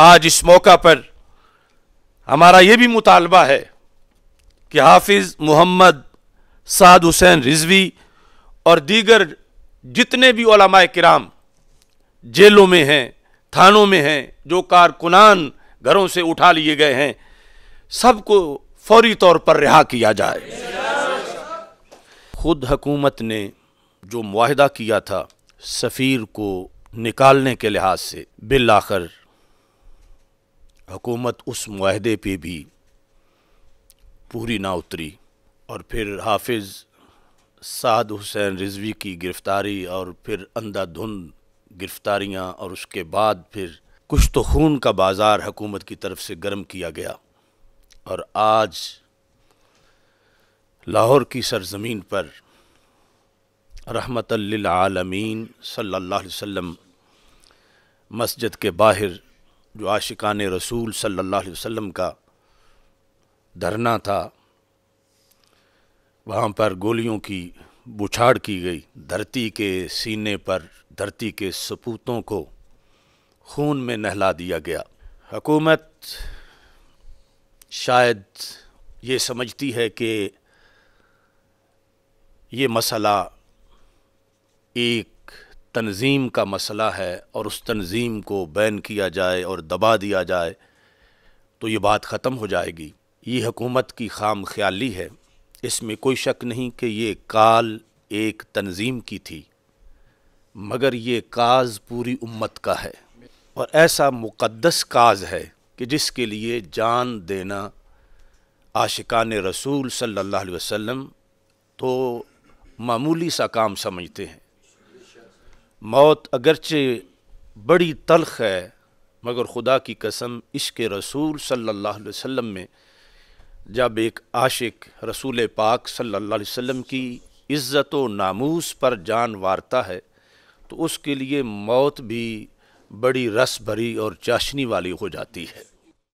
आज इस मौका पर हमारा ये भी मुतालबा है कि हाफिज़ मोहम्मद साद हुसैन रिजवी और दीगर जितने भी ओलमाए कराम जेलों में हैं थानों में हैं जो कारकुनान घरों से उठा लिए गए हैं सबको फौरी तौर पर रिहा किया जाए खुद हकूमत ने जो माहदा किया था सफ़ीर को निकालने के लिहाज से बिल आखिर हुकूमत उस माहदे पे भी पूरी ना उतरी और फिर हाफिज़ साद हुसैन रिजवी की गिरफ़्तारी और फिर अंधाधुंध गिरफ़्तारियाँ और उसके बाद फिर कुछ तो खून का बाज़ार हकूमत की तरफ से गर्म किया गया और आज लाहौर की सरजमीन पर रहमत आलमीन सल्ला वम मस्जिद के बाहर जो आशिकान रसूल सल्लल्लाहु अलैहि वसल्लम का धरना था वहाँ पर गोलियों की बुछाड़ की गई धरती के सीने पर धरती के सपूतों को खून में नहला दिया गया हकूमत शायद ये समझती है कि ये मसला एक तंज़ीम का मसला है और उस तंज़ीम को बैन किया जाए और दबा दिया जाए तो ये बात ख़त्म हो जाएगी ये हकूमत की खाम ख्याली है इसमें कोई शक नहीं कि ये काल एक तंज़ीम की थी मगर ये काज पूरी उम्मत का है और ऐसा मुक़दस काज है कि जिसके लिए जान देना आशिकान रसूल सल्लल्लाहु अलैहि वसल्लम तो मामूली सा काम समझते हैं मौत अगरचे बड़ी तलख है मगर खुदा की कसम इश्क रसूल सल्लल्लाहु अलैहि वसल्लम में जब एक आशिक रसूल पाक सल्लल्लाहु अलैहि वसल्लम की इज़्ज़त व नामूस पर जान वारता है तो उसके लिए मौत भी बड़ी रस भरी और चाशनी वाली हो जाती है